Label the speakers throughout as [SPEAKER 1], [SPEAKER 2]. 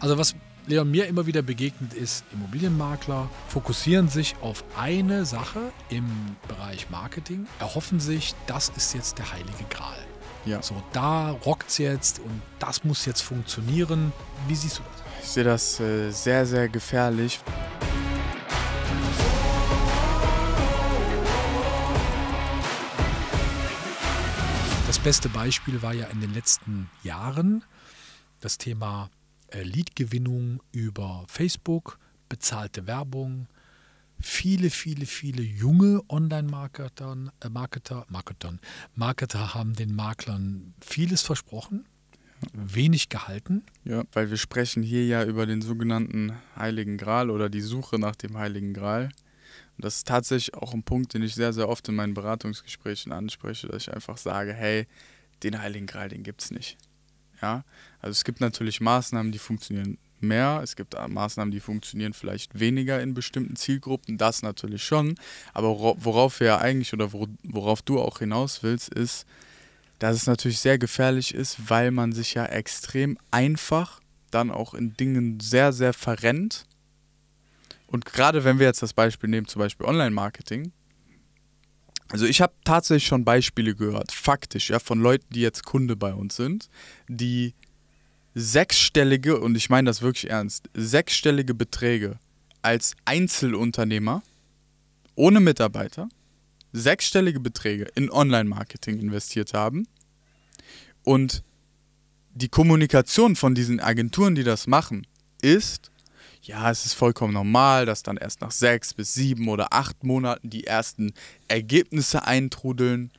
[SPEAKER 1] Also was Leon mir immer wieder begegnet ist, Immobilienmakler fokussieren sich auf eine Sache im Bereich Marketing, erhoffen sich, das ist jetzt der heilige Gral. Ja. So, da rockt es jetzt und das muss jetzt funktionieren. Wie siehst du
[SPEAKER 2] das? Ich sehe das äh, sehr, sehr gefährlich.
[SPEAKER 1] Das beste Beispiel war ja in den letzten Jahren das Thema äh, Leadgewinnung über Facebook, bezahlte Werbung, viele, viele, viele junge Online-Marketer äh Marketer, Marketern, Marketer haben den Maklern vieles versprochen, wenig gehalten.
[SPEAKER 2] Ja, weil wir sprechen hier ja über den sogenannten Heiligen Gral oder die Suche nach dem Heiligen Gral. Und das ist tatsächlich auch ein Punkt, den ich sehr, sehr oft in meinen Beratungsgesprächen anspreche, dass ich einfach sage, hey, den Heiligen Gral, den gibt es nicht. Ja? Also es gibt natürlich Maßnahmen, die funktionieren mehr, es gibt äh, Maßnahmen, die funktionieren vielleicht weniger in bestimmten Zielgruppen, das natürlich schon, aber worauf wir ja eigentlich oder worauf du auch hinaus willst, ist, dass es natürlich sehr gefährlich ist, weil man sich ja extrem einfach dann auch in Dingen sehr, sehr verrennt. Und gerade wenn wir jetzt das Beispiel nehmen, zum Beispiel Online-Marketing, also ich habe tatsächlich schon Beispiele gehört, faktisch, ja, von Leuten, die jetzt Kunde bei uns sind, die sechsstellige, und ich meine das wirklich ernst, sechsstellige Beträge als Einzelunternehmer ohne Mitarbeiter, sechsstellige Beträge in Online-Marketing investiert haben und die Kommunikation von diesen Agenturen, die das machen, ist, ja, es ist vollkommen normal, dass dann erst nach sechs bis sieben oder acht Monaten die ersten Ergebnisse eintrudeln.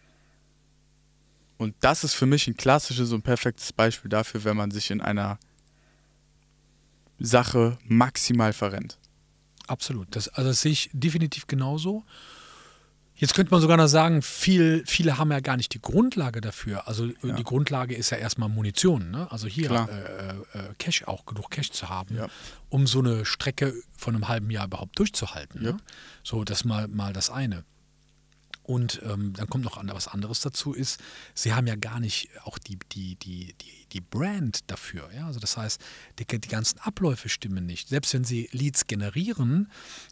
[SPEAKER 2] Und das ist für mich ein klassisches und perfektes Beispiel dafür, wenn man sich in einer Sache maximal verrennt.
[SPEAKER 1] Absolut. Das, also das sehe ich definitiv genauso. Jetzt könnte man sogar noch sagen, viel, viele haben ja gar nicht die Grundlage dafür. Also äh, ja. die Grundlage ist ja erstmal Munition. Ne? Also hier äh, äh, äh, Cash auch, genug Cash zu haben, ja. um so eine Strecke von einem halben Jahr überhaupt durchzuhalten. Ne? Ja. Ne? So, das mal, mal das eine. Und ähm, dann kommt noch was anderes dazu ist, sie haben ja gar nicht auch die, die, die, die, die Brand dafür. Ja? Also das heißt, die, die, ganzen Abläufe stimmen nicht. Selbst wenn sie Leads generieren,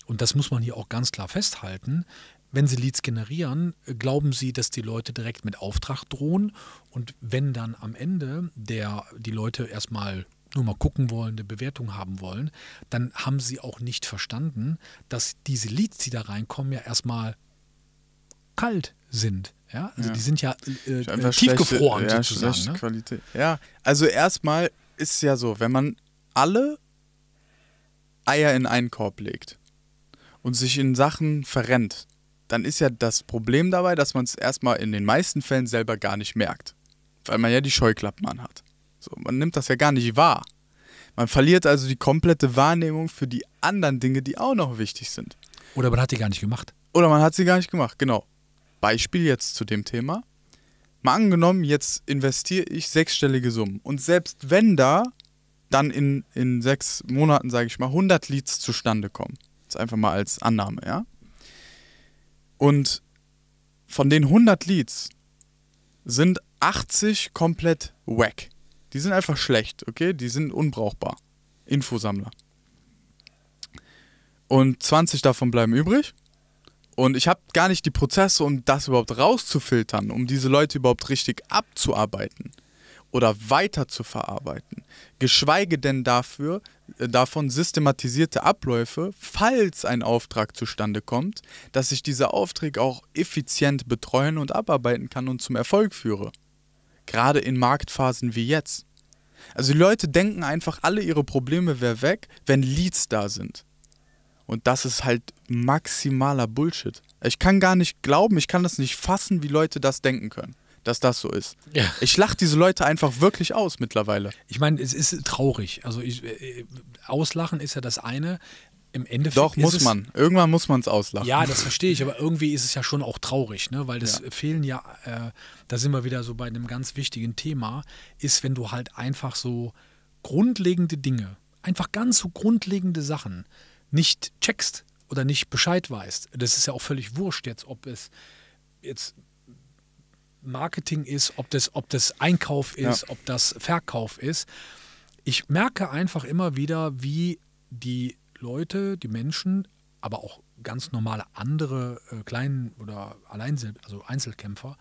[SPEAKER 1] und das muss man hier auch ganz klar festhalten, wenn sie Leads generieren, glauben sie, dass die Leute direkt mit Auftrag drohen. Und wenn dann am Ende der, die Leute erstmal nur mal gucken wollen, eine Bewertung haben wollen, dann haben sie auch nicht verstanden, dass diese Leads, die da reinkommen, ja erstmal kalt sind. Ja, also ja. die sind ja äh, äh tiefgefroren ja, sozusagen. ne? Qualität.
[SPEAKER 2] Ja, also erstmal ist es ja so, wenn man alle Eier in einen Korb legt und sich in Sachen verrennt, dann ist ja das Problem dabei, dass man es erstmal in den meisten Fällen selber gar nicht merkt. Weil man ja die Scheuklappen anhat. So, man nimmt das ja gar nicht wahr. Man verliert also die komplette Wahrnehmung für die anderen Dinge, die auch noch wichtig sind.
[SPEAKER 1] Oder man hat die gar nicht gemacht.
[SPEAKER 2] Oder man hat sie gar nicht gemacht, genau. Beispiel jetzt zu dem Thema. Mal angenommen, jetzt investiere ich sechsstellige Summen. Und selbst wenn da dann in, in sechs Monaten, sage ich mal, 100 Leads zustande kommen. Das ist einfach mal als Annahme, ja und von den 100 Leads sind 80 komplett whack. Die sind einfach schlecht, okay? Die sind unbrauchbar. Infosammler. Und 20 davon bleiben übrig. Und ich habe gar nicht die Prozesse, um das überhaupt rauszufiltern, um diese Leute überhaupt richtig abzuarbeiten oder weiter zu verarbeiten, geschweige denn dafür, äh, davon systematisierte Abläufe, falls ein Auftrag zustande kommt, dass ich diese Aufträge auch effizient betreuen und abarbeiten kann und zum Erfolg führe. Gerade in Marktphasen wie jetzt. Also die Leute denken einfach, alle ihre Probleme wären weg, wenn Leads da sind. Und das ist halt maximaler Bullshit. Ich kann gar nicht glauben, ich kann das nicht fassen, wie Leute das denken können dass das so ist. Ja. Ich lache diese Leute einfach wirklich aus mittlerweile.
[SPEAKER 1] Ich meine, es ist traurig. Also ich, äh, auslachen ist ja das eine. Im Endeffekt Doch, muss man.
[SPEAKER 2] Irgendwann muss man es auslachen. Ja, das verstehe
[SPEAKER 1] ich, aber irgendwie ist es ja schon auch traurig, ne? weil das ja. fehlen ja, äh, da sind wir wieder so bei einem ganz wichtigen Thema, ist, wenn du halt einfach so grundlegende Dinge, einfach ganz so grundlegende Sachen nicht checkst oder nicht Bescheid weißt. Das ist ja auch völlig wurscht jetzt, ob es jetzt Marketing ist, ob das, ob das Einkauf ist, ja. ob das Verkauf ist. Ich merke einfach immer wieder, wie die Leute, die Menschen, aber auch ganz normale andere äh, kleinen oder Alleinsil also Einzelkämpfer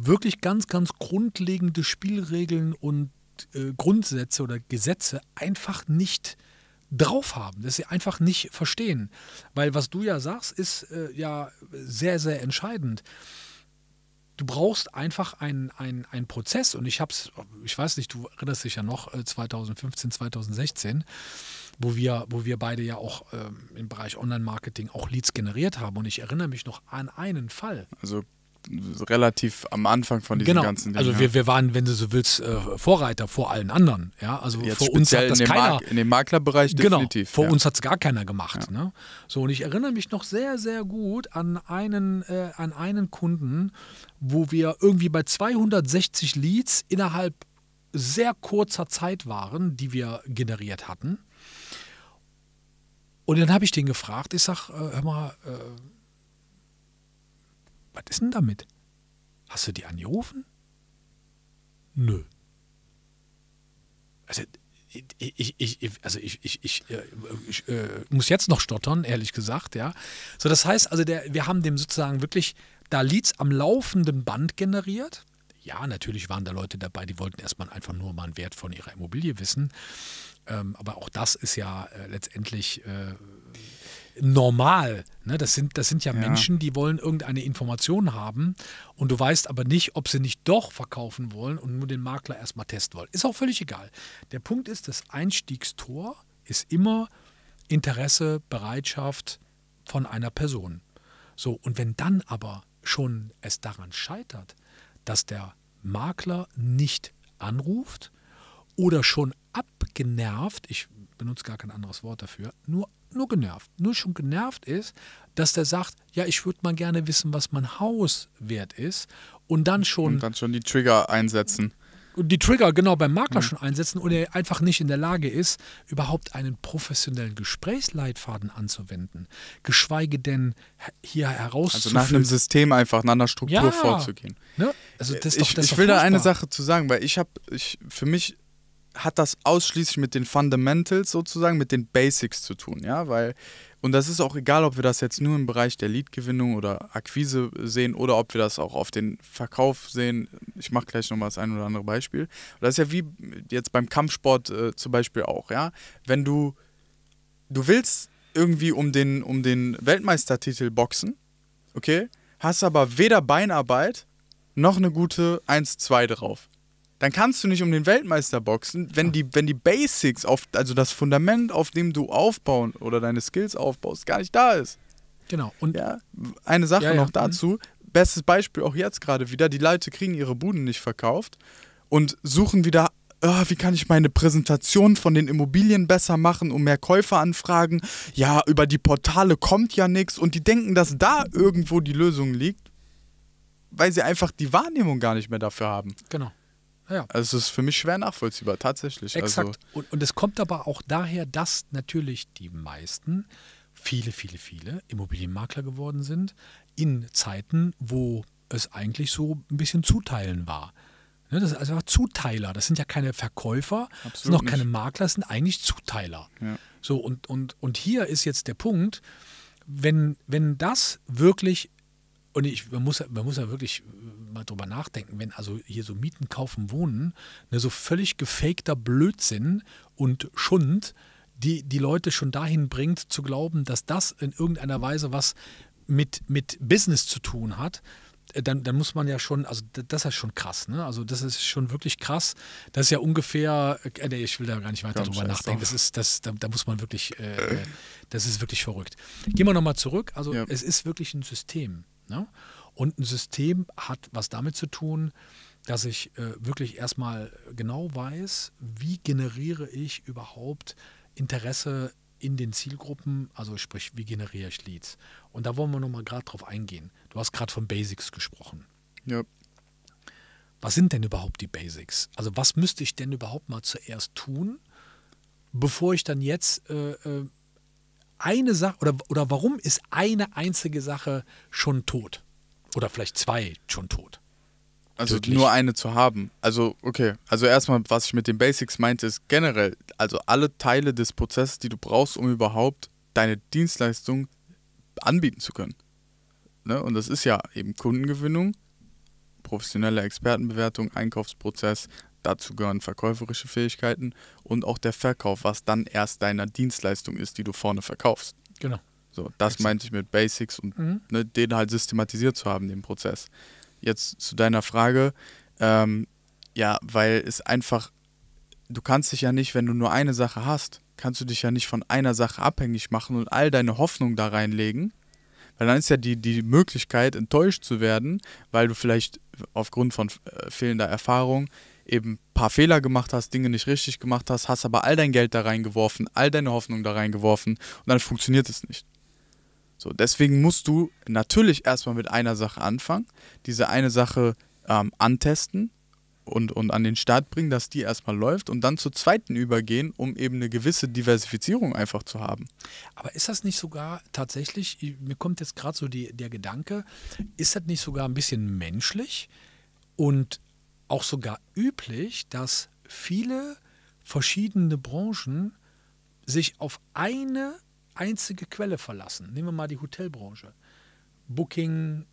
[SPEAKER 1] wirklich ganz, ganz grundlegende Spielregeln und äh, Grundsätze oder Gesetze einfach nicht drauf haben, dass sie einfach nicht verstehen. Weil was du ja sagst, ist äh, ja sehr, sehr entscheidend du brauchst einfach einen, einen, Prozess und ich habe es, ich weiß nicht, du erinnerst dich ja noch, 2015, äh, 2016, wo wir, wo wir beide ja auch ähm, im Bereich Online-Marketing auch Leads generiert haben und ich erinnere mich noch an einen Fall.
[SPEAKER 2] Also relativ am Anfang von diesen genau. ganzen also Dingen. Also wir,
[SPEAKER 1] wir waren, wenn du so willst, äh, Vorreiter vor allen anderen. Ja, also Jetzt vor uns hat das in keiner. Mark in dem Maklerbereich genau, definitiv. Vor ja. uns hat es gar keiner gemacht. Ja. Ne? So und ich erinnere mich noch sehr, sehr gut an einen, äh, an einen Kunden, wo wir irgendwie bei 260 Leads innerhalb sehr kurzer Zeit waren, die wir generiert hatten. Und dann habe ich den gefragt, ich sage, äh, hör mal, äh, was ist denn damit? Hast du die angerufen? Nö. Also ich, ich, also ich, ich, ich, äh, ich äh, muss jetzt noch stottern, ehrlich gesagt, ja. So, das heißt also, der, wir haben dem sozusagen wirklich da Leads am laufenden Band generiert. Ja, natürlich waren da Leute dabei, die wollten erstmal einfach nur mal einen Wert von ihrer Immobilie wissen. Ähm, aber auch das ist ja äh, letztendlich äh, normal. Ne? Das, sind, das sind ja, ja, Menschen, die wollen irgendeine Information haben und du weißt aber nicht, ob sie nicht doch verkaufen wollen und nur den Makler erstmal testen wollen. Ist auch völlig egal. Der Punkt ist, das Einstiegstor ist immer Interesse, Bereitschaft von einer Person. So, und wenn dann aber schon es daran scheitert, dass der Makler nicht anruft oder schon abgenervt, ich benutze gar kein anderes Wort dafür, nur nur genervt, nur schon genervt ist, dass der sagt, ja, ich würde mal gerne wissen, was mein Haus wert ist und dann mhm. schon. Und dann schon die
[SPEAKER 2] Trigger einsetzen.
[SPEAKER 1] Und die Trigger genau beim Makler mhm. schon einsetzen und er einfach nicht in der Lage ist, überhaupt einen professionellen Gesprächsleitfaden anzuwenden. Geschweige denn hier herauszufinden. Also nach einem
[SPEAKER 2] System einfach, nach einer Struktur ja. vorzugehen.
[SPEAKER 1] Ne? Also das ist doch, ich, das ich will furchtbar. da eine Sache
[SPEAKER 2] zu sagen, weil ich habe, ich, für mich hat das ausschließlich mit den Fundamentals sozusagen, mit den Basics zu tun, ja, weil und das ist auch egal, ob wir das jetzt nur im Bereich der Leadgewinnung oder Akquise sehen oder ob wir das auch auf den Verkauf sehen. Ich mache gleich nochmal das ein oder andere Beispiel. das ist ja wie jetzt beim Kampfsport äh, zum Beispiel auch, ja. Wenn du, du willst irgendwie um den, um den Weltmeistertitel boxen, okay, hast aber weder Beinarbeit noch eine gute 1-2 drauf dann kannst du nicht um den Weltmeister boxen, wenn die, wenn die Basics, auf, also das Fundament, auf dem du aufbauen oder deine Skills aufbaust, gar nicht da ist. Genau. Und ja, eine Sache ja, ja. noch dazu. Mhm. Bestes Beispiel auch jetzt gerade wieder. Die Leute kriegen ihre Buden nicht verkauft und suchen wieder, oh, wie kann ich meine Präsentation von den Immobilien besser machen, um mehr Käufer anfragen. Ja, über die Portale kommt ja nichts und die denken, dass da irgendwo die Lösung liegt, weil sie einfach die Wahrnehmung gar nicht mehr dafür haben. Genau. Ja. Also es ist für mich schwer nachvollziehbar, tatsächlich. Also Exakt. Also
[SPEAKER 1] und, und es kommt aber auch daher, dass natürlich die meisten, viele, viele, viele Immobilienmakler geworden sind, in Zeiten, wo es eigentlich so ein bisschen zuteilen war. Ne, das sind einfach Zuteiler. Das sind ja keine Verkäufer, das sind auch keine Makler, das sind eigentlich Zuteiler. Ja. So, und, und, und hier ist jetzt der Punkt, wenn, wenn das wirklich und ich, man, muss, man muss ja wirklich äh, mal drüber nachdenken, wenn also hier so Mieten, Kaufen, Wohnen, ne, so völlig gefakter Blödsinn und Schund, die die Leute schon dahin bringt, zu glauben, dass das in irgendeiner Weise was mit, mit Business zu tun hat, äh, dann, dann muss man ja schon, also das ist schon krass, ne? Also das ist schon wirklich krass. Das ist ja ungefähr, äh, nee, ich will da gar nicht weiter Komm, drüber nachdenken. Auf. Das ist, das, da, da muss man wirklich, äh, das ist wirklich verrückt. Gehen wir nochmal zurück. Also ja. es ist wirklich ein System. Ne? Und ein System hat was damit zu tun, dass ich äh, wirklich erstmal genau weiß, wie generiere ich überhaupt Interesse in den Zielgruppen, also sprich, wie generiere ich Leads. Und da wollen wir nochmal gerade drauf eingehen. Du hast gerade von Basics gesprochen. Ja. Was sind denn überhaupt die Basics? Also was müsste ich denn überhaupt mal zuerst tun, bevor ich dann jetzt äh, äh eine Sache oder, oder warum ist eine einzige Sache schon tot? Oder vielleicht zwei schon tot?
[SPEAKER 2] Also Tödlich. nur eine zu haben. Also, okay. Also erstmal, was ich mit den Basics meinte, ist generell, also alle Teile des Prozesses, die du brauchst, um überhaupt deine Dienstleistung anbieten zu können. Ne? Und das ist ja eben Kundengewinnung, professionelle Expertenbewertung, Einkaufsprozess, Dazu gehören verkäuferische Fähigkeiten und auch der Verkauf, was dann erst deiner Dienstleistung ist, die du vorne verkaufst. Genau. So, das Exakt. meinte ich mit Basics und mhm. ne, den halt systematisiert zu haben, den Prozess. Jetzt zu deiner Frage, ähm, ja, weil es einfach, du kannst dich ja nicht, wenn du nur eine Sache hast, kannst du dich ja nicht von einer Sache abhängig machen und all deine Hoffnung da reinlegen, weil dann ist ja die, die Möglichkeit, enttäuscht zu werden, weil du vielleicht aufgrund von äh, fehlender Erfahrung eben ein paar Fehler gemacht hast, Dinge nicht richtig gemacht hast, hast aber all dein Geld da reingeworfen, all deine Hoffnung da reingeworfen und dann funktioniert es nicht. So, deswegen musst du natürlich erstmal mit einer Sache anfangen, diese eine Sache ähm, antesten und, und an den Start bringen, dass die erstmal läuft und dann zur zweiten übergehen, um eben eine gewisse
[SPEAKER 1] Diversifizierung einfach zu haben. Aber ist das nicht sogar tatsächlich, mir kommt jetzt gerade so die, der Gedanke, ist das nicht sogar ein bisschen menschlich? Und auch sogar üblich, dass viele verschiedene Branchen sich auf eine einzige Quelle verlassen. Nehmen wir mal die Hotelbranche. Booking,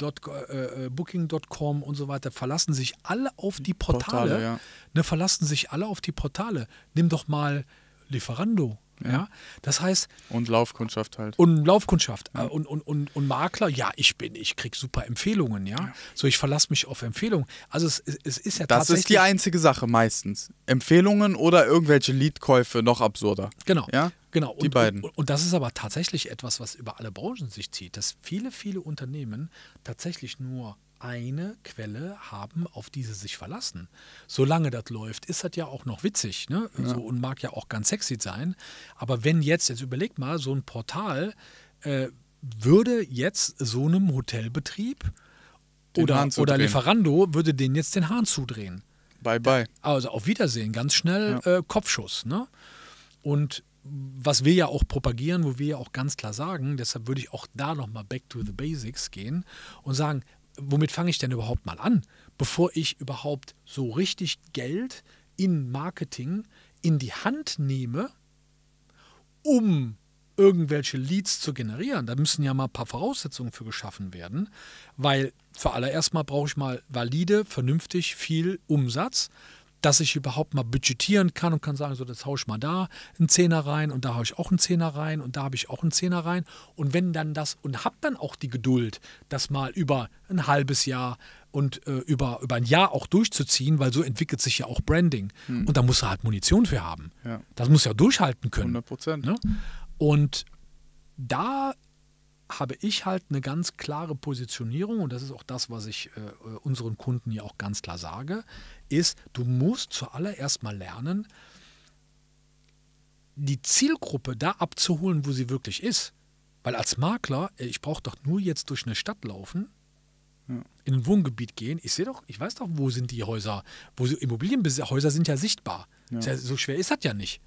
[SPEAKER 1] äh, äh Booking.com und so weiter verlassen sich alle auf die Portale. Portale ja. ne, verlassen sich alle auf die Portale. Nimm doch mal Lieferando ja? Das heißt. Und Laufkundschaft halt. Und Laufkundschaft. Ja. Und, und, und, und Makler, ja, ich bin, ich kriege super Empfehlungen, ja? ja. So, ich verlasse mich auf Empfehlungen. Also es, es ist ja das tatsächlich. Das ist die
[SPEAKER 2] einzige Sache meistens. Empfehlungen oder irgendwelche Leadkäufe noch absurder. Genau. Ja? Genau. Die und, beiden. Und, und,
[SPEAKER 1] das ist aber tatsächlich etwas, was über alle Branchen sich zieht, dass viele, viele Unternehmen tatsächlich nur eine Quelle haben, auf die sie sich verlassen. Solange das läuft, ist das ja auch noch witzig ne? Ja. So, und mag ja auch ganz sexy sein. Aber wenn jetzt, jetzt überleg mal, so ein Portal äh, würde jetzt so einem Hotelbetrieb oder, oder Lieferando würde den jetzt den Hahn zudrehen. Bye, bye. Also auf Wiedersehen, ganz schnell ja. äh, Kopfschuss. Ne? Und was wir ja auch propagieren, wo wir ja auch ganz klar sagen, deshalb würde ich auch da nochmal back to the basics gehen und sagen, womit fange ich denn überhaupt mal an, bevor ich überhaupt so richtig Geld in Marketing in die Hand nehme, um irgendwelche Leads zu generieren. Da müssen ja mal ein paar Voraussetzungen für geschaffen werden, weil zuallererst mal brauche ich mal valide, vernünftig viel Umsatz dass ich überhaupt mal budgetieren kann und kann sagen, so, das haue ich mal da einen Zehner rein und da haue ich auch einen Zehner rein und da habe ich auch einen Zehner rein. Und wenn dann das, und habe dann auch die Geduld, das mal über ein halbes Jahr und äh, über, über ein Jahr auch durchzuziehen, weil so entwickelt sich ja auch Branding. Hm. Und da muss er halt Munition für haben. Ja. Das muss er durchhalten können. 100 Prozent. Ne? Und da habe ich halt eine ganz klare Positionierung und das ist auch das, was ich äh, äh unseren Kunden ja auch ganz klar sage, ist, du musst zuallererst mal lernen, die Zielgruppe da abzuholen, wo sie wirklich ist. Weil als Makler, äh, ich brauche doch nur jetzt durch eine Stadt laufen, ja. in ein Wohngebiet gehen. Ich sehe doch, ich weiß doch, wo sind die Häuser, wo Immobilienhäuser sind ja sichtbar. Ja. Ja, so schwer ist das ja nicht.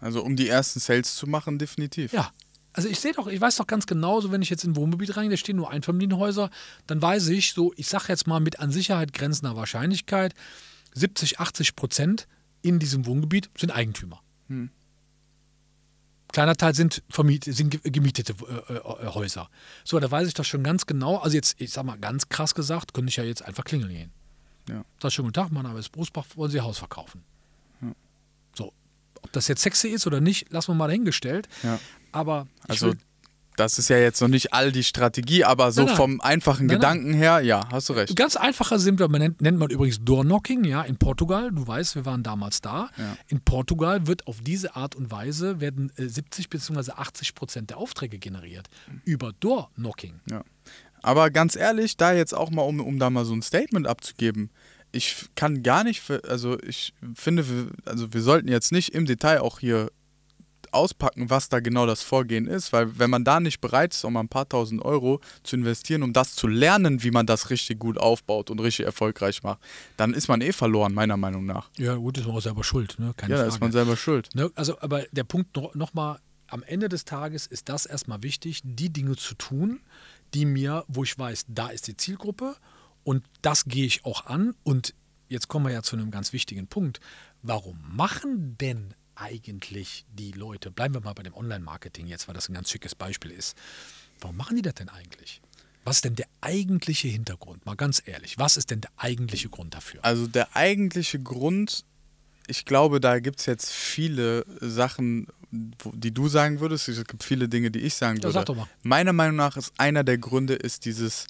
[SPEAKER 1] Also um die ersten Sales zu machen, definitiv. Ja, also ich sehe doch, ich weiß doch ganz genau, so wenn ich jetzt in ein Wohnmobil reingehe, da stehen nur Einfamilienhäuser, dann weiß ich so, ich sage jetzt mal mit an Sicherheit grenzender Wahrscheinlichkeit, 70, 80 Prozent in diesem Wohngebiet sind Eigentümer. Hm. Kleiner Teil sind, vermiet, sind gemietete äh, äh, äh, Häuser. So, da weiß ich doch schon ganz genau. Also jetzt, ich sag mal ganz krass gesagt, könnte ich ja jetzt einfach klingeln gehen. Ja. Sag schönen guten Tag, mein Name ist Brustbach, wollen Sie Ihr Haus verkaufen? Ob das jetzt sexy ist oder nicht, lassen wir mal dahingestellt. Ja. Aber also
[SPEAKER 2] das ist ja jetzt noch nicht all die Strategie, aber so nein, nein. vom einfachen nein, Gedanken her, ja, hast du recht.
[SPEAKER 1] Ganz einfacher simpler, man nennt, nennt man übrigens Doorknocking, ja, in Portugal, du weißt, wir waren damals da. Ja. In Portugal wird auf diese Art und Weise werden 70 bzw. 80 Prozent der Aufträge generiert über Doorknocking.
[SPEAKER 2] Ja. Aber ganz ehrlich, da jetzt auch mal, um, um da mal so ein Statement abzugeben, ich kann gar nicht, also ich finde, also wir sollten jetzt nicht im Detail auch hier auspacken, was da genau das Vorgehen ist, weil wenn man da nicht bereit ist, um ein paar tausend Euro zu investieren, um das zu lernen, wie man das richtig gut aufbaut und richtig erfolgreich macht, dann ist man eh verloren, meiner Meinung nach.
[SPEAKER 1] Ja, gut, ist man auch selber schuld, ne? Keine ja, Frage. ist man selber schuld. Ne? Also, aber der Punkt nochmal, am Ende des Tages ist das erstmal wichtig, die Dinge zu tun, die mir, wo ich weiß, da ist die Zielgruppe und das gehe ich auch an. Und jetzt kommen wir ja zu einem ganz wichtigen Punkt. Warum machen denn eigentlich die Leute, bleiben wir mal bei dem Online-Marketing jetzt, weil das ein ganz schickes Beispiel ist, warum machen die das denn eigentlich? Was ist denn der eigentliche Hintergrund? Mal ganz ehrlich, was ist denn der eigentliche Grund dafür?
[SPEAKER 2] Also der eigentliche Grund, ich glaube, da gibt es jetzt viele Sachen, die du sagen würdest. Es gibt viele Dinge, die ich sagen würde. ja, mal. Meiner Meinung nach ist einer der Gründe ist dieses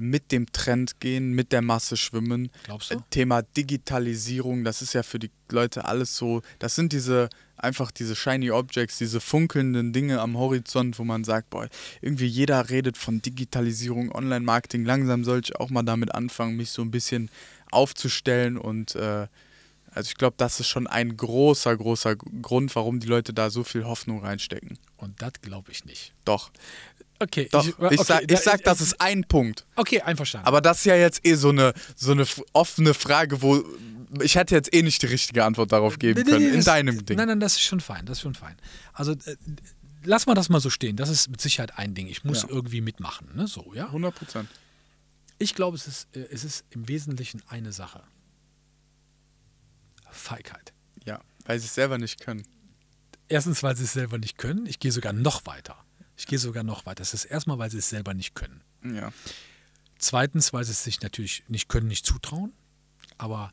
[SPEAKER 2] mit dem Trend gehen, mit der Masse schwimmen. Glaubst du? Thema Digitalisierung, das ist ja für die Leute alles so, das sind diese einfach diese shiny Objects, diese funkelnden Dinge am Horizont, wo man sagt, boah, irgendwie jeder redet von Digitalisierung, Online-Marketing, langsam sollte ich auch mal damit anfangen, mich so ein bisschen aufzustellen und äh, also ich glaube, das ist schon ein großer, großer Grund, warum die Leute da so viel Hoffnung reinstecken.
[SPEAKER 1] Und das glaube ich nicht. Doch. Okay, Doch, ich, okay, ich, sag, sag, äh, das ist
[SPEAKER 2] ein Punkt. Okay, einverstanden. Aber das ist ja jetzt eh so eine, so eine offene Frage, wo ich hätte jetzt eh nicht die richtige Antwort darauf äh, geben können, nee, in das, deinem Ding. Nein,
[SPEAKER 1] nein, das ist schon fein, das ist schon fein. Also äh, lass mal das mal so stehen, das ist mit Sicherheit ein Ding. Ich muss ja. irgendwie mitmachen, ne? so, ja? 100 Prozent. Ich glaube, es ist, es ist im Wesentlichen eine Sache. Feigheit.
[SPEAKER 2] Ja, weil sie es selber nicht können.
[SPEAKER 1] Erstens, weil sie es selber nicht können. Ich gehe sogar noch weiter ich gehe sogar noch weiter. Das ist erstmal, weil sie es selber nicht können. Ja. Zweitens, weil sie es sich natürlich nicht können, nicht zutrauen. Aber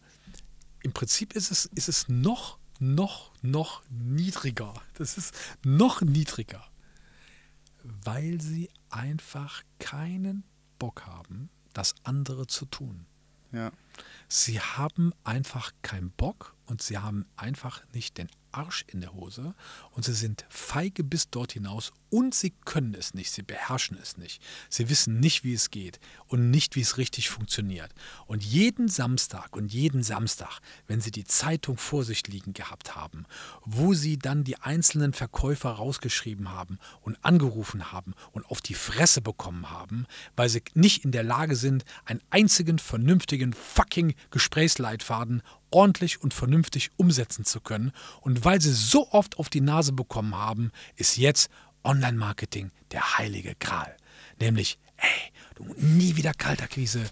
[SPEAKER 1] im Prinzip ist es, ist es noch, noch, noch niedriger. Das ist noch niedriger. Weil sie einfach keinen Bock haben, das andere zu tun. Ja. Sie haben einfach keinen Bock und sie haben einfach nicht den Arsch in der Hose und sie sind feige bis dort hinaus und sie können es nicht, sie beherrschen es nicht. Sie wissen nicht, wie es geht und nicht, wie es richtig funktioniert. Und jeden Samstag und jeden Samstag, wenn sie die Zeitung vor sich liegen gehabt haben, wo sie dann die einzelnen Verkäufer rausgeschrieben haben und angerufen haben und auf die Fresse bekommen haben, weil sie nicht in der Lage sind, einen einzigen vernünftigen fucking Gesprächsleitfaden ordentlich und vernünftig umsetzen zu können. Und weil sie so oft auf die Nase bekommen haben, ist jetzt Online-Marketing der heilige Gral. Nämlich, ey, du nie wieder Kaltakquise,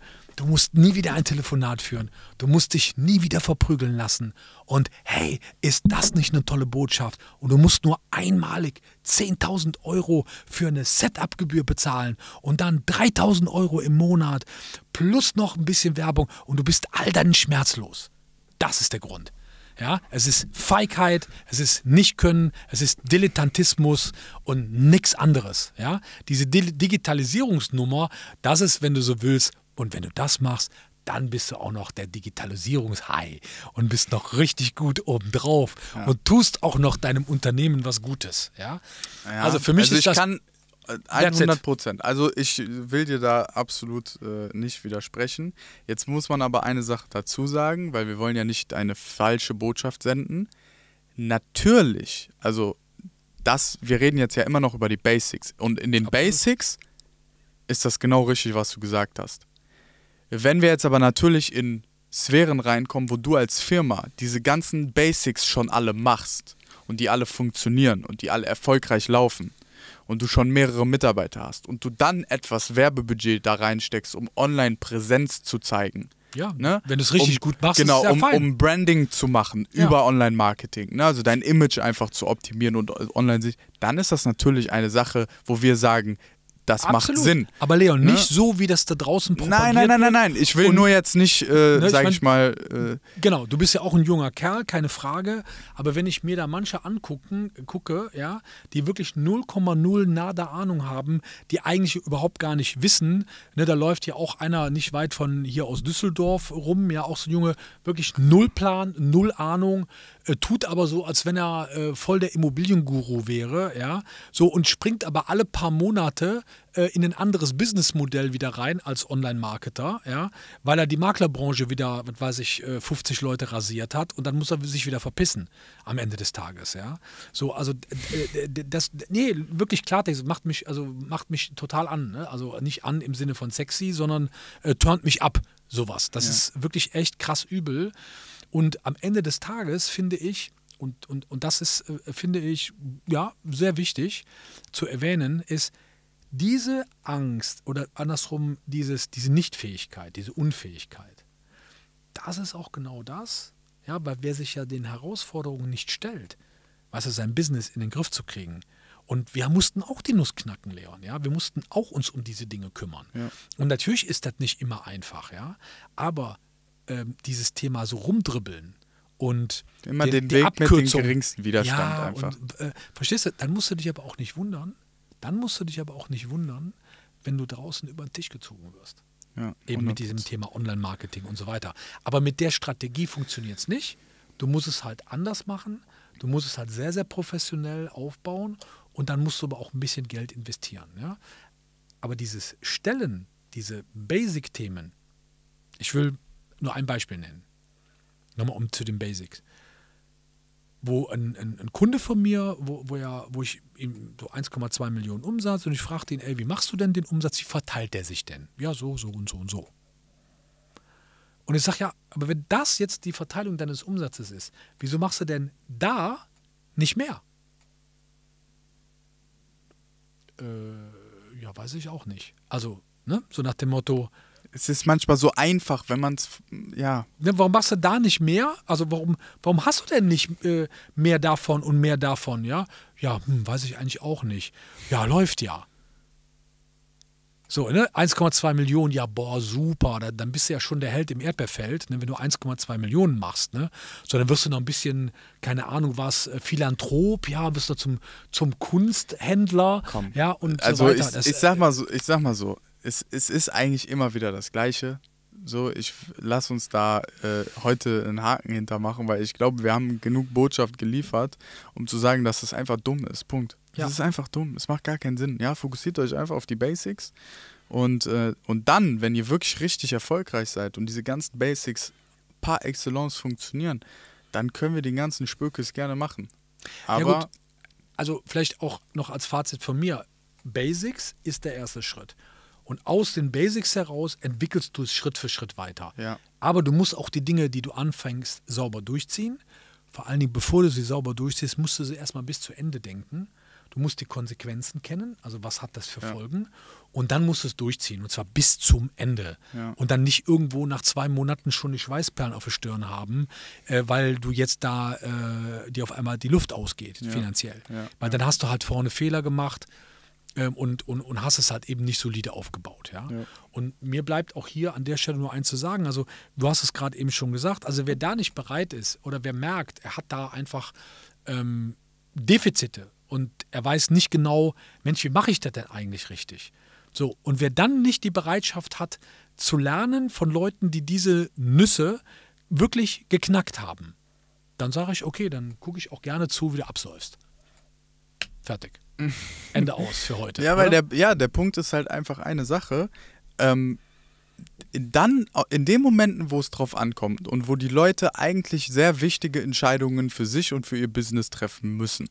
[SPEAKER 1] Du musst nie wieder ein Telefonat führen. Du musst dich nie wieder verprügeln lassen. Und hey, ist das nicht eine tolle Botschaft? Und du musst nur einmalig 10.000 Euro für eine Setup-Gebühr bezahlen und dann 3.000 Euro im Monat plus noch ein bisschen Werbung und du bist all deinen Schmerz los. Das ist der Grund. Ja, es ist Feigheit, es ist Nicht-Können, es ist Dilettantismus und nichts anderes. Ja, diese Digitalisierungsnummer, das ist, wenn du so willst, und wenn du das machst, dann bist du auch noch der Digitalisierungshai und bist noch richtig gut obendrauf ja. und tust auch noch deinem Unternehmen was Gutes. Ja? ja. Also für mich also ist ich das. Kann 100 äh,
[SPEAKER 2] Prozent. Also ich will dir da absolut äh, nicht widersprechen. Jetzt muss man aber eine Sache dazu sagen, weil wir wollen ja nicht eine falsche Botschaft senden. Natürlich, also das, wir reden jetzt ja immer noch über die Basics und in den absolut. Basics ist das genau richtig, was du gesagt hast. Wenn wir jetzt aber natürlich in Sphären reinkommen, wo du als Firma diese ganzen Basics schon alle machst und die alle funktionieren und die alle erfolgreich laufen und du schon mehrere Mitarbeiter hast und du dann etwas Werbebudget da reinsteckst, um Online-Präsenz zu zeigen, ja, ne? wenn du es richtig um, gut machst. Genau, um, um, Branding zu machen ja. über Online-Marketing, ne? also dein Image einfach zu optimieren und online sich, dann ist das natürlich eine Sache, wo wir sagen, das Absolut. macht Sinn. Aber
[SPEAKER 1] Leon, ne? nicht so, wie das da draußen propagiert Nein, nein, nein, nein, nein. Ich will und, nur jetzt
[SPEAKER 2] nicht, äh, ne, sage ich, mein, ich,
[SPEAKER 1] mal. Äh, genau, du bist ja auch ein junger Kerl, keine Frage. Aber wenn ich mir da manche angucken, gucke, ja, die wirklich 0,0 nada Ahnung haben, die eigentlich überhaupt gar nicht wissen, ne, da läuft ja auch einer nicht weit von hier aus Düsseldorf rum, ja, auch so ein Junge, wirklich null Plan, null Ahnung, äh, tut aber so, als wenn er äh, voll der Immobilienguru wäre, ja, so und springt aber alle paar Monate äh, in ein anderes Businessmodell wieder rein als Online-Marketer, ja, weil er die Maklerbranche wieder, was weiß ich, 50 äh, Leute rasiert hat und dann muss er sich wieder verpissen am Ende des Tages, ja. So, also das, nee, wirklich Klartext, macht mich, also macht mich total an, ne? also nicht an im Sinne von sexy, sondern äh, turnt mich ab, sowas. Das ja. ist wirklich echt krass übel. Und am Ende des Tages finde ich, und, und, und das ist, äh, finde ich, ja, sehr wichtig zu erwähnen, ist, diese Angst oder andersrum dieses, diese Nichtfähigkeit, diese Unfähigkeit, das ist auch genau das, ja, weil wer sich ja den Herausforderungen nicht stellt, was ist sein Business in den Griff zu kriegen. Und wir mussten auch die Nuss knacken, Leon, ja. Wir mussten auch uns um diese Dinge kümmern. Ja. Und natürlich ist das nicht immer einfach, ja. Aber ähm, dieses Thema so rumdribbeln und immer den, den Weg Abkürzung. mit dem geringsten Widerstand ja, einfach. Und, äh, verstehst du? Dann musst du dich aber auch nicht wundern. Dann musst du dich aber auch nicht wundern, wenn du draußen über den Tisch gezogen wirst. Ja, Eben mit diesem Thema Online-Marketing und so weiter. Aber mit der Strategie funktioniert es nicht. Du musst es halt anders machen. Du musst es halt sehr, sehr professionell aufbauen und dann musst du aber auch ein bisschen Geld investieren. Ja? Aber dieses Stellen, diese Basic-Themen, ich will nur ein Beispiel nennen. Nochmal um zu den Basics. Wo ein, ein, ein Kunde von mir, wo, wo, ja, wo ich ihm so 1,2 Millionen Umsatz und ich fragte ihn, ey, wie machst du denn den Umsatz? Wie verteilt der sich denn? Ja, so, so und so und so. Und ich sage ja, aber wenn das jetzt die Verteilung deines Umsatzes ist, wieso machst du denn da nicht mehr? Äh, ja, weiß ich auch nicht. Also, ne? so nach dem Motto, es ist manchmal so einfach, wenn man es, ja. ja. Warum machst du da nicht mehr? Also warum, warum hast du denn nicht äh, mehr davon und mehr davon, ja? Ja, hm, weiß ich eigentlich auch nicht. Ja, läuft ja. So, ne? 1,2 Millionen, ja, boah, super. dann bist du ja schon der Held im Erdbeerfeld, ne? wenn du 1,2 Millionen machst. Ne? So, dann wirst du noch ein bisschen, keine Ahnung was, äh, Philanthrop, ja, wirst du zum, zum Kunsthändler. Komm. Ja, und also so weiter. Ich, ich, sag
[SPEAKER 2] äh, mal so, ich sag mal so, es, es ist eigentlich immer wieder das Gleiche. So, ich lass uns da äh, heute einen Haken hintermachen, weil ich glaube, wir haben genug Botschaft geliefert, um zu sagen, dass das einfach dumm ist. Punkt. Ja. Das ist einfach dumm. Es macht gar keinen Sinn. Ja, fokussiert euch einfach auf die Basics. Und, äh, und dann, wenn ihr wirklich richtig erfolgreich seid und diese ganzen Basics par excellence funktionieren, dann können wir den ganzen Spökes gerne machen. Aber. Ja
[SPEAKER 1] also, vielleicht auch noch als Fazit von mir: Basics ist der erste Schritt. Und aus den Basics heraus entwickelst du es Schritt für Schritt weiter. Ja. Aber du musst auch die Dinge, die du anfängst, sauber durchziehen. Vor allen Dingen, bevor du sie sauber durchziehst, musst du sie erstmal bis zu Ende denken. Du musst die Konsequenzen kennen, also was hat das für ja. Folgen. Und dann musst du es durchziehen, und zwar bis zum Ende. Ja. Und dann nicht irgendwo nach zwei Monaten schon die Schweißperlen auf der Stirn haben, äh, weil du jetzt da äh, dir auf einmal die Luft ausgeht, ja. finanziell. Weil dann hast du halt vorne Fehler gemacht. Ähm, und, und, und hast es halt eben nicht solide aufgebaut. Ja? ja? Und mir bleibt auch hier an der Stelle nur eins zu sagen. Also, du hast es gerade eben schon gesagt. Also, wer da nicht bereit ist oder wer merkt, er hat da einfach ähm, Defizite und er weiß nicht genau, Mensch, wie mache ich das denn eigentlich richtig? So, und wer dann nicht die Bereitschaft hat, zu lernen von Leuten, die diese Nüsse wirklich geknackt haben, dann sage ich, okay, dann gucke ich auch gerne zu, wie du absäufst. Fertig. Ende aus für heute. Ja, weil der,
[SPEAKER 2] ja, der Punkt ist halt einfach eine Sache. Ähm, dann, in den Momenten, wo es drauf ankommt und wo die Leute eigentlich sehr wichtige Entscheidungen für sich und für ihr Business treffen müssen,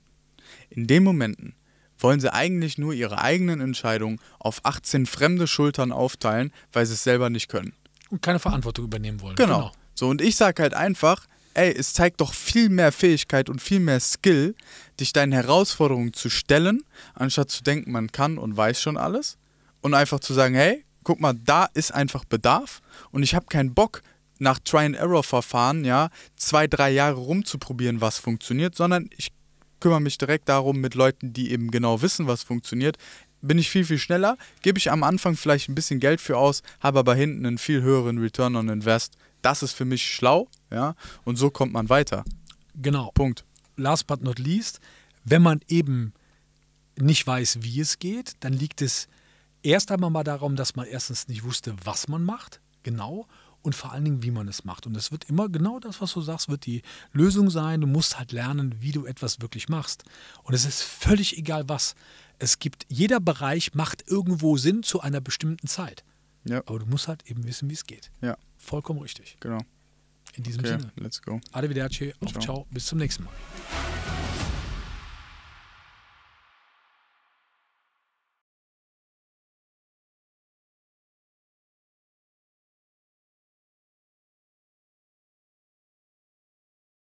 [SPEAKER 2] in den Momenten wollen sie eigentlich nur ihre eigenen Entscheidungen auf 18 fremde Schultern aufteilen, weil sie es selber nicht können.
[SPEAKER 1] Und keine Verantwortung übernehmen wollen. Genau. genau.
[SPEAKER 2] So, und ich sage halt einfach, ey, es zeigt doch viel mehr Fähigkeit und viel mehr Skill, dich deinen Herausforderungen zu stellen, anstatt zu denken, man kann und weiß schon alles. Und einfach zu sagen, hey, guck mal, da ist einfach Bedarf und ich habe keinen Bock, nach Try-and-Error-Verfahren, ja, zwei, drei Jahre rumzuprobieren, was funktioniert, sondern ich kümmere mich direkt darum, mit Leuten, die eben genau wissen, was funktioniert, bin ich viel, viel schneller, gebe ich am Anfang vielleicht ein bisschen Geld für aus, habe aber hinten einen viel höheren Return on Invest, das ist für mich schlau,
[SPEAKER 1] ja, und so kommt man weiter. Genau. Punkt. Last but not least, wenn man eben nicht weiß, wie es geht, dann liegt es erst einmal mal darum, dass man erstens nicht wusste, was man macht, genau, und vor allen Dingen, wie man es macht. Und es wird immer genau das, was du sagst, wird die Lösung sein. Du musst halt lernen, wie du etwas wirklich machst. Und es ist völlig egal, was. Es gibt, jeder Bereich macht irgendwo Sinn zu einer bestimmten Zeit. Ja. Aber du musst halt eben wissen, wie es geht. Ja. Vollkommen richtig. Genau. In diesem okay, Sinne. Let's go. Arrivederci. Auf ciao. ciao. Bis zum nächsten Mal.